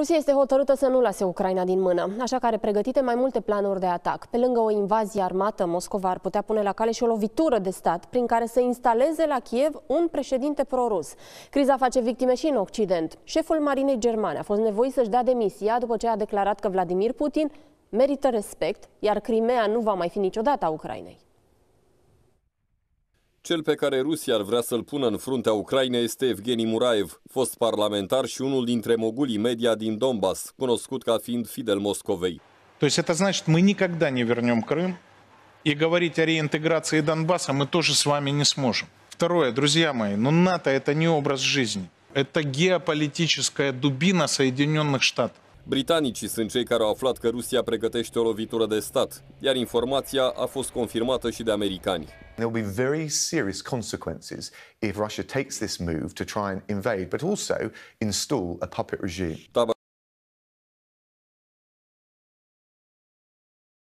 Rusia este hotărâtă să nu lase Ucraina din mână, așa că are pregătite mai multe planuri de atac. Pe lângă o invazie armată, Moscova ar putea pune la cale și o lovitură de stat prin care să instaleze la Kiev un președinte prorus. Criza face victime și în Occident. Șeful marinei germane a fost nevoit să-și dea demisia după ce a declarat că Vladimir Putin merită respect, iar Crimea nu va mai fi niciodată a Ucrainei. Cel pe care Rusia ar vrea să-l pună în fruntea Ucrainei este Evgeni Muraev, fost parlamentar și unul dintre mogulii media din Donbass, cunoscut ca fiind Fidel Moscovei. То есть это значит, мы никогда не вернем Крым, и говорить о реинтеграции Донбасса мы тоже с вами не сможем. Второе, друзья мои, ну НАТО это не образ жизни. Это геополитическая дубина Соединенных Штатов. Britanicii sunt cei care au aflat că Rusia pregătește o lovitură de stat, iar informația a fost confirmată și de americani. There will be very serious consequences if Russia takes this move to try and invade, but also install a puppet regime.